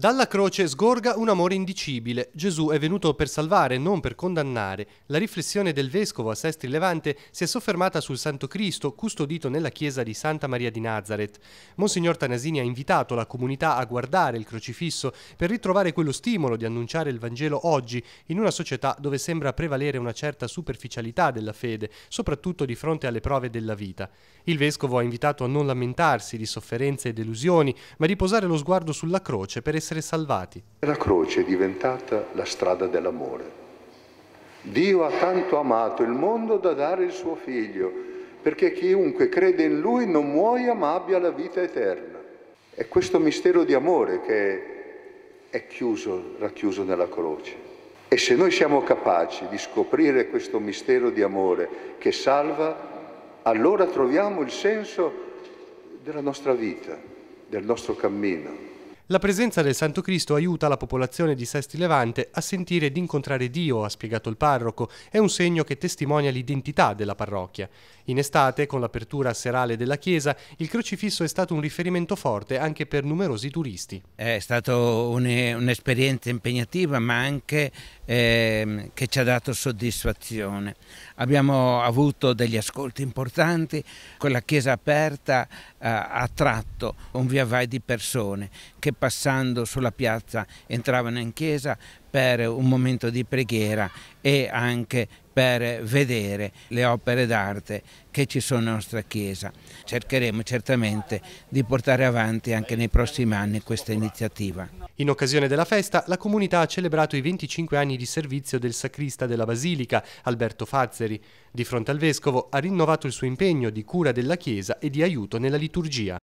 Dalla croce sgorga un amore indicibile. Gesù è venuto per salvare, non per condannare. La riflessione del vescovo a Sestri Levante si è soffermata sul Santo Cristo custodito nella chiesa di Santa Maria di Nazareth. Monsignor Tanasini ha invitato la comunità a guardare il crocifisso per ritrovare quello stimolo di annunciare il Vangelo oggi in una società dove sembra prevalere una certa superficialità della fede, soprattutto di fronte alle prove della vita. Il vescovo ha invitato a non lamentarsi di sofferenze e delusioni, ma di posare lo sguardo sulla croce per essere essere salvati. La croce è diventata la strada dell'amore. Dio ha tanto amato il mondo da dare il suo figlio, perché chiunque crede in lui non muoia ma abbia la vita eterna. È questo mistero di amore che è chiuso, racchiuso nella croce. E se noi siamo capaci di scoprire questo mistero di amore che salva, allora troviamo il senso della nostra vita, del nostro cammino. La presenza del Santo Cristo aiuta la popolazione di Sesti Levante a sentire ed incontrare Dio, ha spiegato il parroco, è un segno che testimonia l'identità della parrocchia. In estate, con l'apertura serale della chiesa, il crocifisso è stato un riferimento forte anche per numerosi turisti. È stata eh, un'esperienza impegnativa ma anche ehm, che ci ha dato soddisfazione. Abbiamo avuto degli ascolti importanti, quella chiesa aperta eh, ha attratto un via vai di persone che passando sulla piazza entravano in chiesa per un momento di preghiera e anche per vedere le opere d'arte che ci sono nella nostra Chiesa. Cercheremo certamente di portare avanti anche nei prossimi anni questa iniziativa. In occasione della festa la comunità ha celebrato i 25 anni di servizio del sacrista della Basilica, Alberto Fazzeri. Di fronte al Vescovo ha rinnovato il suo impegno di cura della Chiesa e di aiuto nella liturgia.